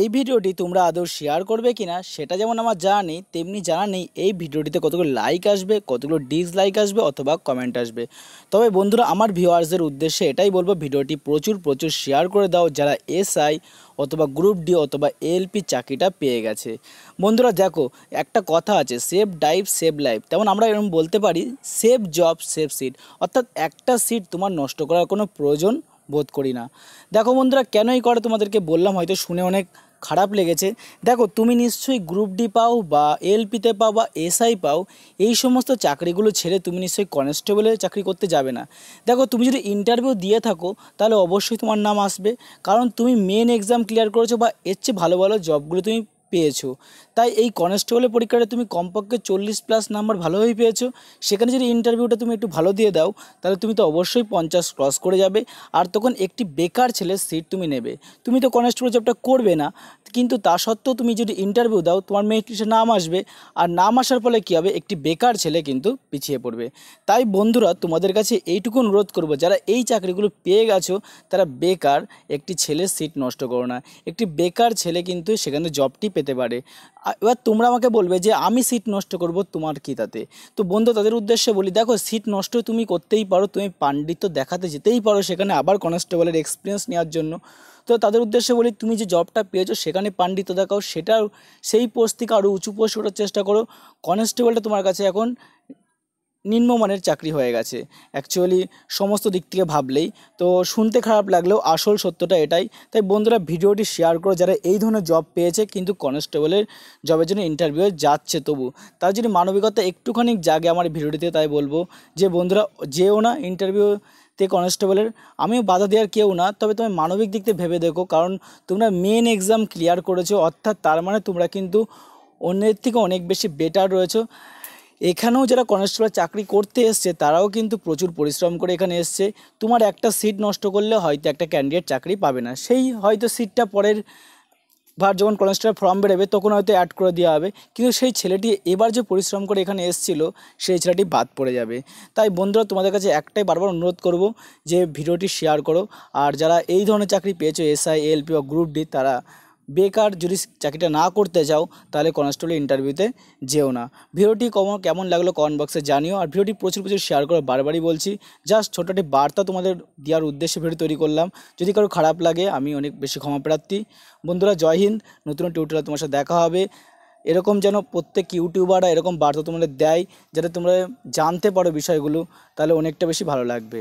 এই ভিডিওটি তোমরা আদৌ শেয়ার করবে কিনা সেটা যেমন আমার জানা নেই তেমনি জানা নেই এই ভিডিওটিতে কতগুলো লাইক আসবে কতগুলো ডিসলাইক আসবে অথবা কমেন্ট আসবে তবে বন্ধুরা আমার ভিউয়ার্সদের উদ্দেশ্যে এটাই বলবো ভিডিওটি প্রচুর প্রচুর শেয়ার করে দাও যারা এসআই অথবা গ্রুপ ডি অথবা এলপি চাকরিটা পেয়ে গেছে বন্ধুরা দেখো একটা কথা আছে সেভ ডাইভ সেভ লাইফ তেমন আমরা এরকম বলতে পারি সেভ জব সেভ সিট অর্থাৎ একটা সিট তোমার নষ্ট করার কোনো প্রয়োজন বোধ করি না দেখো বন্ধুরা কেনই করে তোমাদেরকে বললাম হয়তো শুনে অনেক খারাপ লেগেছে দেখো তুমি নিশ্চয়ই গ্রুপ ডি পাও বা এলপিতে পাও বা এসআই পাও এই সমস্ত চাকরিগুলো ছেড়ে তুমি নিশ্চয়ই কনস্টেবলের চাকরি করতে যাবে না দেখো তুমি যদি ইন্টারভিউ দিয়ে থাকো তাহলে অবশ্যই তোমার নাম আসবে কারণ তুমি মেন এক্সাম ক্লিয়ার করেছো বা এর চেয়ে ভালো ভালো জবগুলো তুমি পেয়েছো তাই এই কনস্টেবলের পরীক্ষাটা তুমি কমপক্ষে চল্লিশ প্লাস নাম্বার ভালোভাবেই পেয়েছো সেখানে যদি ইন্টারভিউটা তুমি একটু ভালো দিয়ে দাও তাহলে তুমি তো অবশ্যই পঞ্চাশ ক্রস করে যাবে আর তখন একটি বেকার ছেলের সিট তুমি নেবে তুমি তো কনস্টেবল জবটা করবে না কিন্তু তা সত্ত্বেও তুমি যদি ইন্টারভিউ দাও তোমার মেয়ে নাম আসবে আর নাম আসার ফলে কী হবে একটি বেকার ছেলে কিন্তু পিছিয়ে পড়বে তাই বন্ধুরা তোমাদের কাছে এইটুকু অনুরোধ করব যারা এই চাকরিগুলো পেয়ে গেছো তারা বেকার একটি ছেলের সিট নষ্ট করো না একটি বেকার ছেলে কিন্তু সেখানে জবটি পেতে পারে এবার তোমরা আমাকে বলবে যে আমি সিট নষ্ট করব তোমার কি তাতে তো বন্ধু তাদের উদ্দেশ্যে বলি দেখো সিট নষ্ট তুমি করতেই পারো তুমি পাণ্ডিত্য দেখাতে যেতেই পারো সেখানে আবার কনস্টেবলের এক্সপিরিয়েন্স নেওয়ার জন্য তো তাদের উদ্দেশ্যে বলি তুমি যে জবটা পেয়েছো সেখানে পাণ্ডিত্য দেখাও সেটা সেই পোস্ট থেকে আরও উঁচু পোস্ট ওঠার চেষ্টা করো কনস্টেবলটা তোমার কাছে এখন নিম্নমানের চাকরি হয়ে গেছে অ্যাকচুয়ালি সমস্ত দিক থেকে ভাবলেই তো শুনতে খারাপ লাগলেও আসল সত্যটা এটাই তাই বন্ধুরা ভিডিওটি শেয়ার করো যারা এই ধরনের জব পেয়েছে কিন্তু কনস্টেবলের জবের জন্য ইন্টারভিউ যাচ্ছে তবু তার যদি মানবিকতা একটুখানি জাগে আমার ভিডিওটিতে তাই বলবো যে বন্ধুরা যেও না ইন্টারভিউ তে কনস্টেবলের আমিও বাধা দেওয়ার কেউ না তবে তুমি মানবিক দিক থেকে ভেবে দেখো কারণ তোমরা মেন এক্সাম ক্লিয়ার করেছো অর্থাৎ তার মানে তোমরা কিন্তু অন্যের থেকে অনেক বেশি বেটার রয়েছে এখানেও যারা কনস্টেবল চাকরি করতে এসছে তারাও কিন্তু প্রচুর পরিশ্রম করে এখানে এসছে তোমার একটা সিট নষ্ট করলে হয়তো একটা ক্যান্ডিডেট চাকরি পাবে না সেই হয়তো সিটটা পরের ভার যখন কলেজটার ফর্ম বেরোবে তখন হয়তো অ্যাড করে দেওয়া হবে কিন্তু সেই ছেলেটি এবার যে পরিশ্রম করে এখানে এসেছিল সেই ছেলেটি বাদ পড়ে যাবে তাই বন্ধুরা তোমাদের কাছে একটাই বারবার অনুরোধ করব যে ভিডিওটি শেয়ার করো আর যারা এই ধরনের চাকরি পেয়েছো এসআই এলপি বা গ্রুপ ডি তারা বেকার যদি চাকরিটা না করতে চাও তাহলে কনস্টেবল ইন্টারভিউতে যেও না ভিডিওটি কমন কেমন লাগলো কমেন্ট বক্সে জানিও আর ভিডিওটি প্রচুর প্রচুর শেয়ার করে বারবারই বলছি জাস্ট ছোটো একটি বার্তা তোমাদের দেওয়ার উদ্দেশ্যে ভিডিও তৈরি করলাম যদি কারো খারাপ লাগে আমি অনেক বেশি ক্ষমা প্রার্থী বন্ধুরা জয় হিন্দ নতুন টিউটোরিয়াল তোমার সাথে দেখা হবে এরকম যেন প্রত্যেক ইউটিউবাররা এরকম বার্তা তোমাদের দেয় যাতে তোমরা জানতে পারো বিষয়গুলো তাহলে অনেকটা বেশি ভালো লাগবে